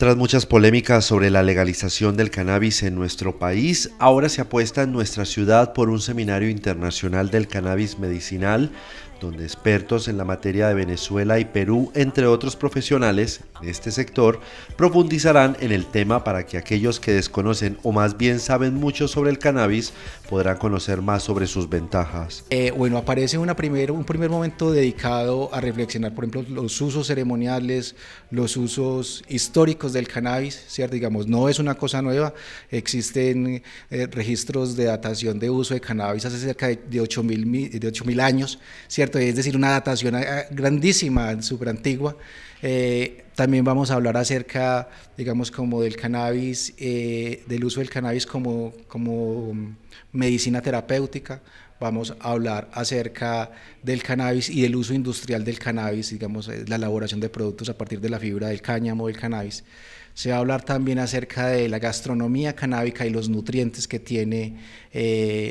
Tras muchas polémicas sobre la legalización del cannabis en nuestro país, ahora se apuesta en nuestra ciudad por un seminario internacional del cannabis medicinal donde expertos en la materia de Venezuela y Perú, entre otros profesionales de este sector, profundizarán en el tema para que aquellos que desconocen o más bien saben mucho sobre el cannabis podrán conocer más sobre sus ventajas. Eh, bueno, aparece una primer un primer momento dedicado a reflexionar, por ejemplo, los usos ceremoniales, los usos históricos del cannabis, ¿cierto? Digamos, no es una cosa nueva, existen eh, registros de datación de uso de cannabis hace cerca de, de 8.000 años, ¿cierto? Es decir, una datación eh, grandísima, superantigua. antigua. Eh, también vamos a hablar acerca, digamos, como del cannabis, eh, del uso del cannabis como, como medicina terapéutica. Vamos a hablar acerca del cannabis y del uso industrial del cannabis, digamos, la elaboración de productos a partir de la fibra del cáñamo, del cannabis. Se va a hablar también acerca de la gastronomía canábica y los nutrientes que tiene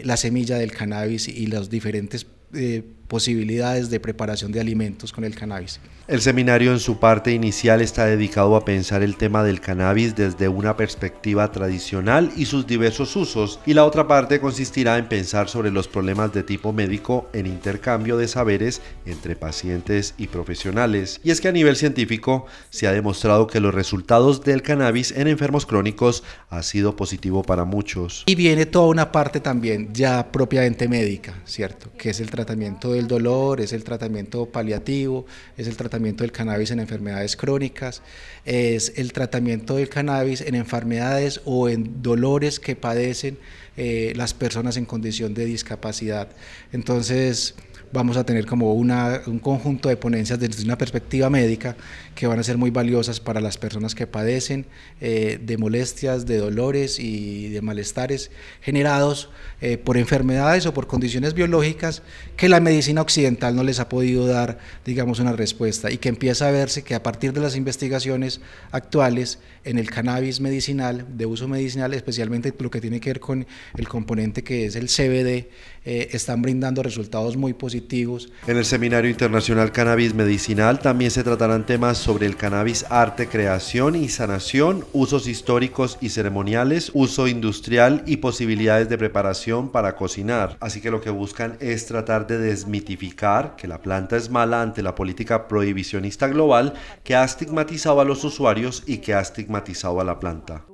la semilla del cannabis y los diferentes eh, posibilidades de preparación de alimentos con el cannabis. El seminario en su parte inicial está dedicado a pensar el tema del cannabis desde una perspectiva tradicional y sus diversos usos, y la otra parte consistirá en pensar sobre los problemas de tipo médico en intercambio de saberes entre pacientes y profesionales. Y es que a nivel científico se ha demostrado que los resultados del cannabis en enfermos crónicos ha sido positivo para muchos. Y viene toda una parte también ya propiamente médica, ¿cierto? Que es el tratamiento del dolor, es el tratamiento paliativo, es el tratamiento del cannabis en enfermedades crónicas, es el tratamiento del cannabis en enfermedades o en dolores que padecen eh, las personas en condición de discapacidad. Entonces vamos a tener como una, un conjunto de ponencias desde una perspectiva médica que van a ser muy valiosas para las personas que padecen eh, de molestias, de dolores y de malestares generados eh, por enfermedades o por condiciones biológicas que la medicina occidental no les ha podido dar, digamos, una respuesta y que empieza a verse que a partir de las investigaciones actuales en el cannabis medicinal, de uso medicinal, especialmente lo que tiene que ver con el componente que es el CBD, eh, están brindando resultados muy positivos. En el Seminario Internacional Cannabis Medicinal también se tratarán temas sobre el cannabis arte, creación y sanación, usos históricos y ceremoniales, uso industrial y posibilidades de preparación para cocinar. Así que lo que buscan es tratar de desmitificar que la planta es mala ante la política prohibicionista global que ha estigmatizado a los usuarios y que ha estigmatizado a la planta.